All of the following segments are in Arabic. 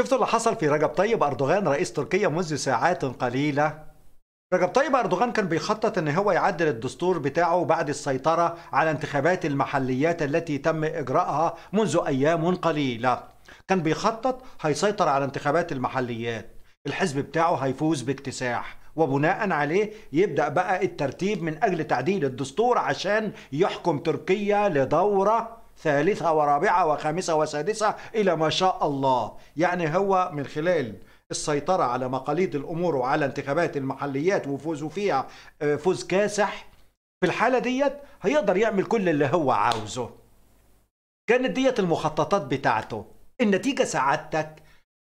شفتوا اللي حصل في رجب طيب أردوغان رئيس تركيا منذ ساعات قليلة رجب طيب أردوغان كان بيخطط أن هو يعدل الدستور بتاعه بعد السيطرة على انتخابات المحليات التي تم إجراءها منذ أيام قليلة كان بيخطط هيسيطر على انتخابات المحليات الحزب بتاعه هيفوز باكتساح وبناء عليه يبدأ بقى الترتيب من أجل تعديل الدستور عشان يحكم تركيا لدورة ثالثة ورابعة وخامسة وسادسة إلى ما شاء الله يعني هو من خلال السيطرة على مقاليد الأمور وعلى انتخابات المحليات وفوزه فيها آه، فوز كاسح في الحالة ديت هيقدر يعمل كل اللي هو عاوزه كانت ديت المخططات بتاعته النتيجة سعادتك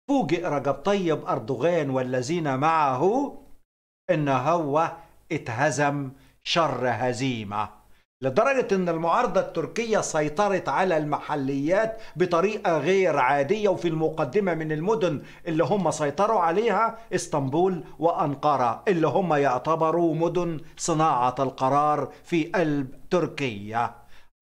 فوجئ رجب طيب أردوغان والذين معه إن هو اتهزم شر هزيمه لدرجة أن المعارضة التركية سيطرت على المحليات بطريقة غير عادية وفي المقدمة من المدن اللي هم سيطروا عليها اسطنبول وأنقرة اللي هم يعتبروا مدن صناعة القرار في قلب تركيا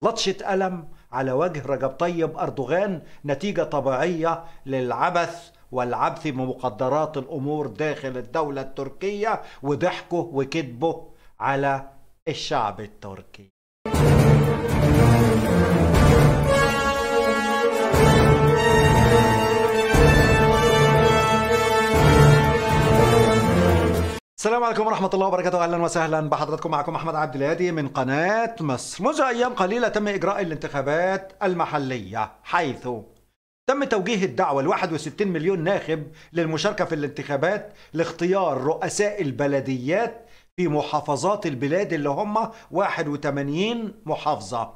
لطشة ألم على وجه رجب طيب أردوغان نتيجة طبيعية للعبث والعبث بمقدرات الأمور داخل الدولة التركية وضحكه وكذبه على الشعب التركي السلام عليكم ورحمة الله وبركاته أهلا وسهلا بحضراتكم معكم أحمد عبد الهادي من قناة مصر منذ أيام قليلة تم إجراء الانتخابات المحلية حيث تم توجيه الدعوة ل 61 مليون ناخب للمشاركة في الانتخابات لاختيار رؤساء البلديات في محافظات البلاد اللي هم 81 محافظة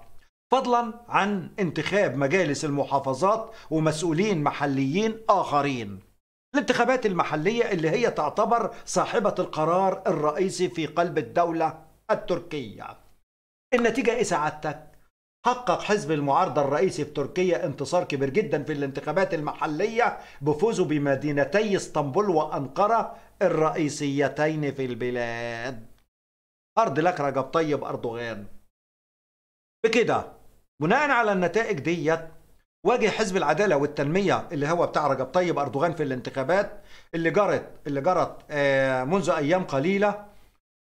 فضلا عن انتخاب مجالس المحافظات ومسؤولين محليين آخرين الانتخابات المحلية اللي هي تعتبر صاحبة القرار الرئيسي في قلب الدولة التركية النتيجة إيه سعادتك؟ حقق حزب المعارضة الرئيسي في تركيا انتصار كبير جدا في الانتخابات المحلية بفوزه بمدينتي اسطنبول وأنقرة الرئيسيتين في البلاد أرض لك رجب طيب أردوغان بكده بناء على النتائج ديت واجه حزب العداله والتنميه اللي هو بتاع رجب طيب اردوغان في الانتخابات اللي جرت اللي جرت آه، منذ ايام قليله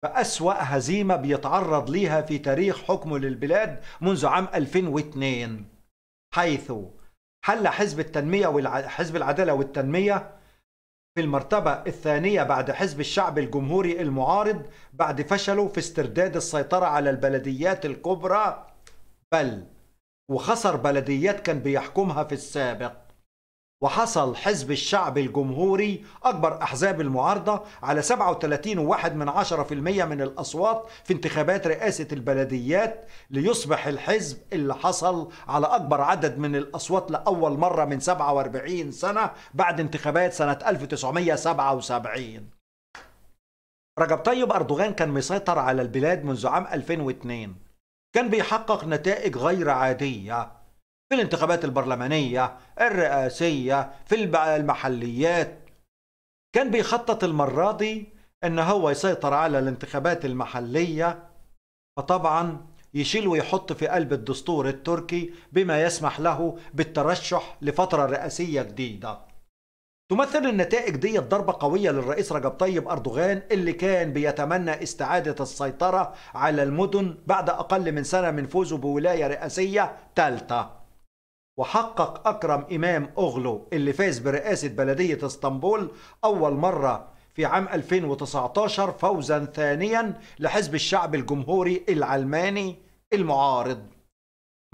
بأسوأ هزيمه بيتعرض ليها في تاريخ حكمه للبلاد منذ عام 2002 حيث حل حزب التنميه وحزب العداله والتنميه في المرتبة الثانية بعد حزب الشعب الجمهوري المعارض بعد فشله في استرداد السيطرة على البلديات الكبرى بل وخسر بلديات كان بيحكمها في السابق وحصل حزب الشعب الجمهوري أكبر أحزاب المعارضة على 37.1 من من الأصوات في انتخابات رئاسة البلديات ليصبح الحزب اللي حصل على أكبر عدد من الأصوات لأول مرة من 47 سنة بعد انتخابات سنة 1977 رجب طيب أردوغان كان مسيطر على البلاد منذ عام 2002 كان بيحقق نتائج غير عادية في الانتخابات البرلمانية الرئاسية في المحليات كان بيخطط المرة دي ان هو يسيطر على الانتخابات المحلية فطبعا يشيل ويحط في قلب الدستور التركي بما يسمح له بالترشح لفترة رئاسية جديدة تمثل النتائج دي ضربة قوية للرئيس رجب طيب أردوغان اللي كان بيتمنى استعادة السيطرة على المدن بعد أقل من سنة من فوزه بولاية رئاسية ثالثة وحقق أكرم إمام أغلو اللي فاز برئاسة بلدية اسطنبول أول مرة في عام 2019 فوزا ثانيا لحزب الشعب الجمهوري العلماني المعارض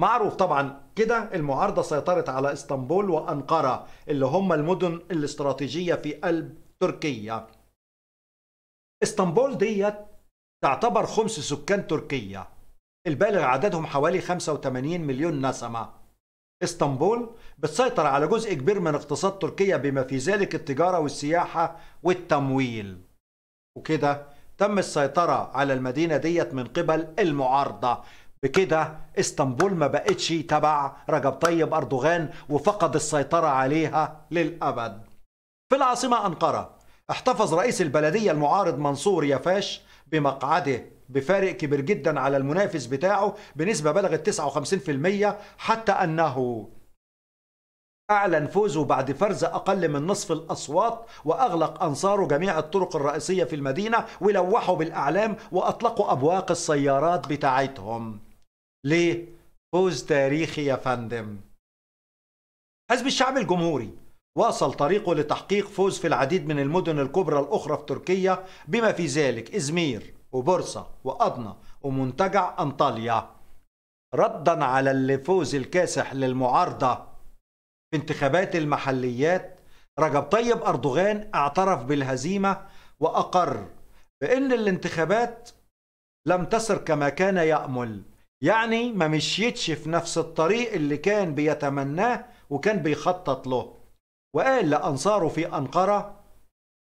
معروف طبعا كده المعارضة سيطرت على اسطنبول وأنقرة اللي هم المدن الاستراتيجية في قلب تركيا اسطنبول ديت تعتبر خمس سكان تركيا البالغ عددهم حوالي 85 مليون نسمة اسطنبول بتسيطر على جزء كبير من اقتصاد تركيا بما في ذلك التجارة والسياحة والتمويل وكده تم السيطرة على المدينة ديت من قبل المعارضة بكده اسطنبول ما بقتش تبع رجب طيب أردوغان وفقد السيطرة عليها للأبد في العاصمة أنقرة احتفظ رئيس البلدية المعارض منصور يافاش بمقعده بفارق كبير جدا على المنافس بتاعه بنسبة بلغت 59% حتى أنه أعلن فوزه بعد فرز أقل من نصف الأصوات وأغلق أنصاره جميع الطرق الرئيسية في المدينة ولوحوا بالأعلام وأطلقوا أبواق السيارات بتاعتهم ليه؟ فوز تاريخي يا فندم حزب الشعب الجمهوري واصل طريقه لتحقيق فوز في العديد من المدن الكبرى الأخرى في تركيا بما في ذلك إزمير وبورصة وأضنا ومنتجع أنطاليا ردا على اللي فوز الكاسح للمعارضة في انتخابات المحليات رجب طيب أردوغان اعترف بالهزيمة وأقر بأن الانتخابات لم تسر كما كان يأمل يعني ما مشيتش في نفس الطريق اللي كان بيتمناه وكان بيخطط له وقال لأنصاره في أنقرة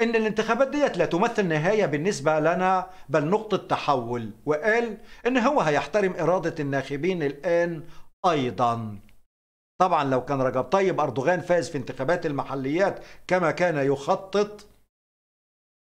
إن الانتخابات ديت لا تمثل نهاية بالنسبة لنا بل نقطة تحول وقال إن هو هيحترم إرادة الناخبين الآن أيضا طبعا لو كان رجب طيب أردوغان فاز في انتخابات المحليات كما كان يخطط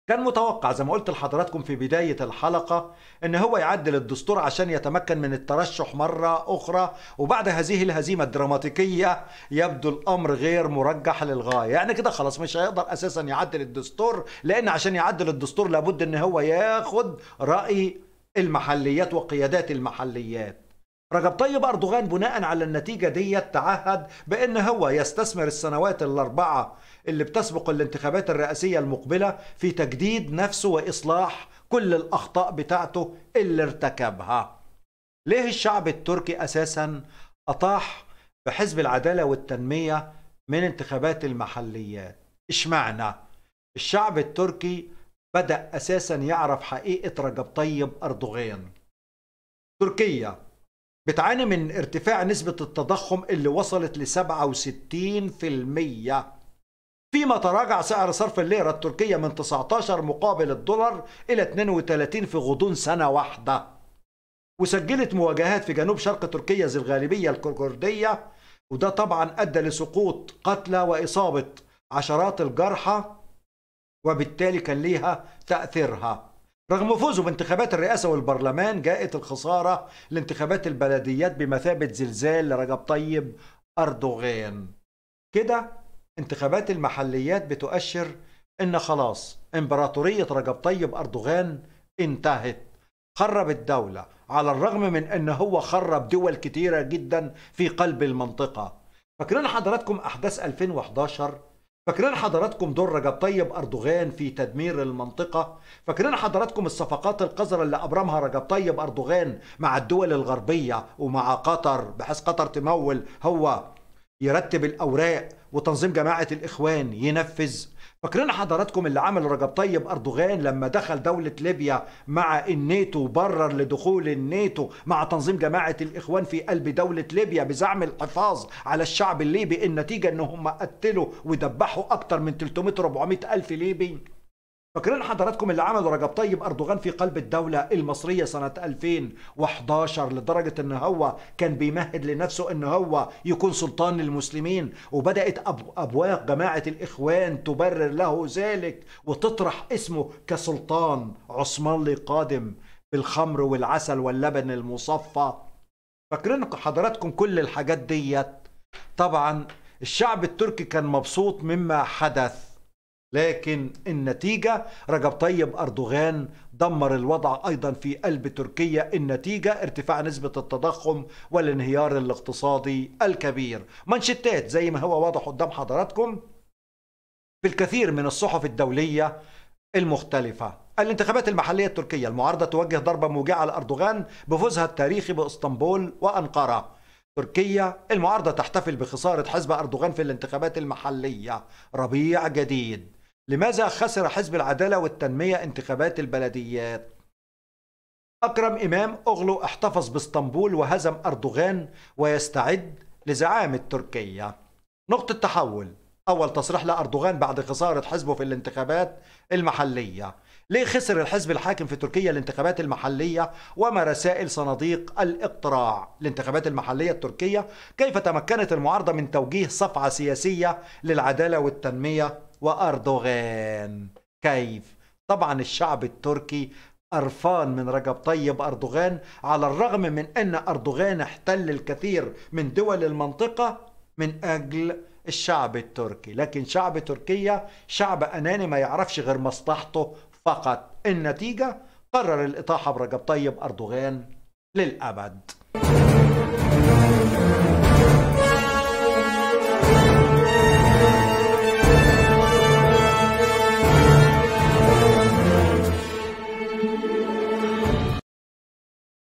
كان متوقع زي ما قلت لحضراتكم في بداية الحلقة ان هو يعدل الدستور عشان يتمكن من الترشح مرة اخرى وبعد هذه الهزيمة الدراماتيكية يبدو الامر غير مرجح للغاية يعني كده خلاص مش هيقدر اساسا يعدل الدستور لان عشان يعدل الدستور لابد ان هو ياخد رأي المحليات وقيادات المحليات رجب طيب أردوغان بناء على النتيجة دي تعهد بأن هو يستثمر السنوات الأربعة اللي بتسبق الانتخابات الرئاسية المقبلة في تجديد نفسه وإصلاح كل الأخطاء بتاعته اللي ارتكبها ليه الشعب التركي أساسا أطاح بحزب العدالة والتنمية من انتخابات المحليات اشمعنى الشعب التركي بدأ أساسا يعرف حقيقة رجب طيب أردوغان تركيا بتعاني من ارتفاع نسبة التضخم اللي وصلت ل 67% فيما تراجع سعر صرف الليرة التركية من 19 مقابل الدولار إلى 32 في غضون سنة واحدة وسجلت مواجهات في جنوب شرق تركيا ذي الغالبية الكردية وده طبعا أدى لسقوط قتلى وإصابة عشرات الجرحى وبالتالي كان ليها تأثيرها رغم فوزه بانتخابات الرئاسة والبرلمان جاءت الخسارة لانتخابات البلديات بمثابة زلزال لرجب طيب أردوغان كده انتخابات المحليات بتؤشر إن خلاص إمبراطورية رجب طيب أردوغان انتهت خرب الدولة على الرغم من أن هو خرب دول كتيرة جدا في قلب المنطقة فاكرين حضراتكم أحداث 2011 فاكرين حضراتكم دور رجب طيب أردوغان في تدمير المنطقة؟ فاكرين حضراتكم الصفقات القذرة اللي أبرمها رجب طيب أردوغان مع الدول الغربية ومع قطر بحيث قطر تمول هو يرتب الأوراق وتنظيم جماعة الإخوان ينفذ فاكرين حضراتكم اللي عمل رجب طيب اردوغان لما دخل دوله ليبيا مع الناتو برر لدخول الناتو مع تنظيم جماعه الاخوان في قلب دوله ليبيا بزعم الحفاظ على الشعب الليبي النتيجه ان هم قتلوا ودبحوا اكتر من 300 400 الف ليبي فاكرين حضراتكم اللي عمله رجب طيب اردوغان في قلب الدوله المصريه سنه 2011 لدرجه ان هو كان بيمهد لنفسه ان هو يكون سلطان للمسلمين وبدات ابواق جماعه الاخوان تبرر له ذلك وتطرح اسمه كسلطان عثماني قادم بالخمر والعسل واللبن المصفى فاكرين حضراتكم كل الحاجات ديت طبعا الشعب التركي كان مبسوط مما حدث لكن النتيجة رجب طيب أردوغان دمر الوضع أيضا في قلب تركيا النتيجة ارتفاع نسبة التضخم والانهيار الاقتصادي الكبير منشتات زي ما هو واضح قدام حضراتكم في الكثير من الصحف الدولية المختلفة الانتخابات المحلية التركية المعارضة توجه ضربة موجعة لأردوغان بفوزها التاريخي بإسطنبول وأنقرة تركيا المعارضة تحتفل بخسارة حزب أردوغان في الانتخابات المحلية ربيع جديد لماذا خسر حزب العدالة والتنمية انتخابات البلديات؟ أكرم إمام أغلو احتفظ باسطنبول وهزم أردوغان ويستعد لزعامة تركيا نقطة تحول أول تصريح لأردوغان بعد خسارة حزبه في الانتخابات المحلية ليه خسر الحزب الحاكم في تركيا الانتخابات المحلية وما رسائل صناديق الاقتراع الانتخابات المحلية التركية كيف تمكنت المعارضة من توجيه صفعة سياسية للعدالة والتنمية وأردوغان كيف؟ طبعا الشعب التركي قرفان من رجب طيب أردوغان على الرغم من أن أردوغان احتل الكثير من دول المنطقة من أجل الشعب التركي لكن شعب تركيا شعب أناني ما يعرفش غير مصلحته فقط النتيجة قرر الإطاحة برجب طيب أردوغان للأبد